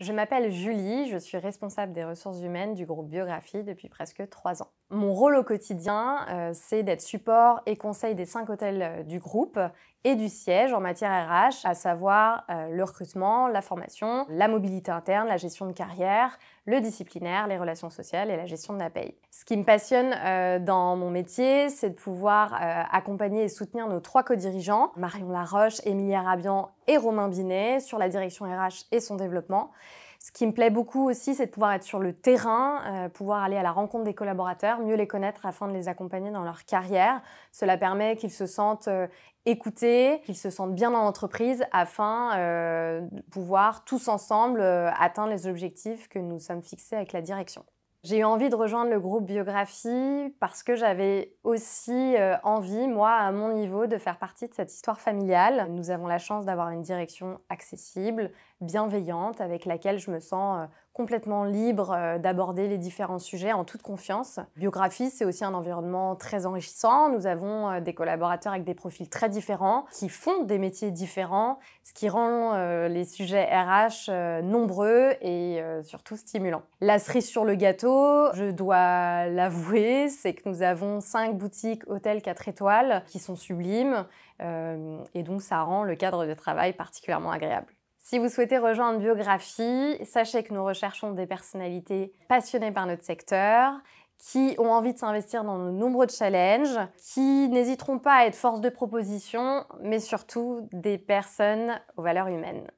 Je m'appelle Julie, je suis responsable des ressources humaines du groupe Biographie depuis presque trois ans. Mon rôle au quotidien, euh, c'est d'être support et conseil des cinq hôtels euh, du groupe et du siège en matière RH, à savoir euh, le recrutement, la formation, la mobilité interne, la gestion de carrière, le disciplinaire, les relations sociales et la gestion de la paye. Ce qui me passionne dans mon métier, c'est de pouvoir accompagner et soutenir nos trois co-dirigeants, Marion Laroche, Émilie Arabian et Romain Binet, sur la direction RH et son développement ce qui me plaît beaucoup aussi, c'est de pouvoir être sur le terrain, euh, pouvoir aller à la rencontre des collaborateurs, mieux les connaître afin de les accompagner dans leur carrière. Cela permet qu'ils se sentent euh, écoutés, qu'ils se sentent bien dans l'entreprise afin euh, de pouvoir tous ensemble atteindre les objectifs que nous sommes fixés avec la direction. J'ai eu envie de rejoindre le groupe Biographie parce que j'avais aussi euh, envie, moi, à mon niveau, de faire partie de cette histoire familiale. Nous avons la chance d'avoir une direction accessible, bienveillante, avec laquelle je me sens euh, complètement libre euh, d'aborder les différents sujets en toute confiance. Biographie, c'est aussi un environnement très enrichissant. Nous avons des collaborateurs avec des profils très différents, qui font des métiers différents, ce qui rend les sujets RH nombreux et surtout stimulants. La cerise sur le gâteau, je dois l'avouer, c'est que nous avons cinq boutiques, hôtels 4 étoiles qui sont sublimes euh, et donc ça rend le cadre de travail particulièrement agréable. Si vous souhaitez rejoindre Biographie, sachez que nous recherchons des personnalités passionnées par notre secteur, qui ont envie de s'investir dans nos nombreux challenges, qui n'hésiteront pas à être force de proposition, mais surtout des personnes aux valeurs humaines.